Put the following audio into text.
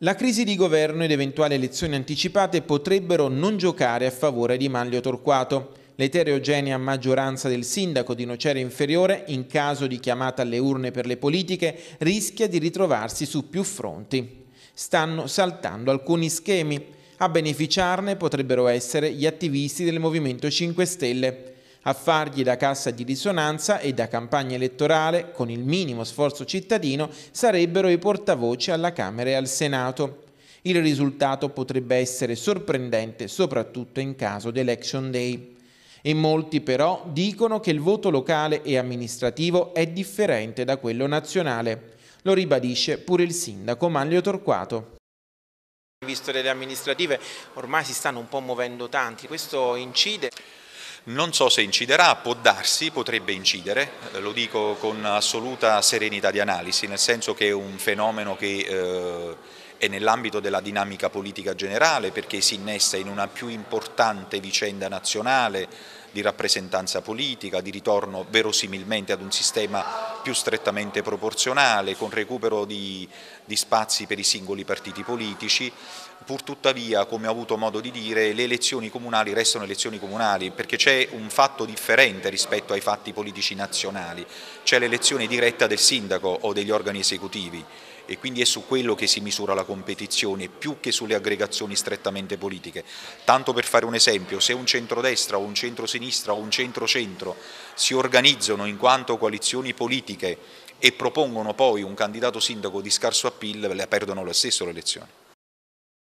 La crisi di governo ed eventuali elezioni anticipate potrebbero non giocare a favore di Manlio Torquato. L'eterogenea maggioranza del sindaco di Nocera Inferiore, in caso di chiamata alle urne per le politiche, rischia di ritrovarsi su più fronti. Stanno saltando alcuni schemi. A beneficiarne potrebbero essere gli attivisti del Movimento 5 Stelle a fargli da cassa di risonanza e da campagna elettorale, con il minimo sforzo cittadino, sarebbero i portavoce alla Camera e al Senato. Il risultato potrebbe essere sorprendente, soprattutto in caso di Election Day. E molti però dicono che il voto locale e amministrativo è differente da quello nazionale. Lo ribadisce pure il sindaco Manlio Torquato visto delle amministrative ormai si stanno un po' muovendo tanti, questo incide. Non so se inciderà, può darsi, potrebbe incidere, eh, lo dico con assoluta serenità di analisi, nel senso che è un fenomeno che eh, è nell'ambito della dinamica politica generale perché si innesta in una più importante vicenda nazionale di rappresentanza politica, di ritorno verosimilmente ad un sistema più strettamente proporzionale, con recupero di, di spazi per i singoli partiti politici, pur tuttavia, come ho avuto modo di dire, le elezioni comunali restano elezioni comunali perché c'è un fatto differente rispetto ai fatti politici nazionali, c'è l'elezione diretta del sindaco o degli organi esecutivi e quindi è su quello che si misura la competizione più che sulle aggregazioni strettamente politiche. Tanto per fare un esempio, se un centrodestra o un centrosinistra o un centrocentro si organizzano in quanto coalizioni politiche e propongono poi un candidato sindaco di scarso appeal, le perdono lo stesso le elezioni.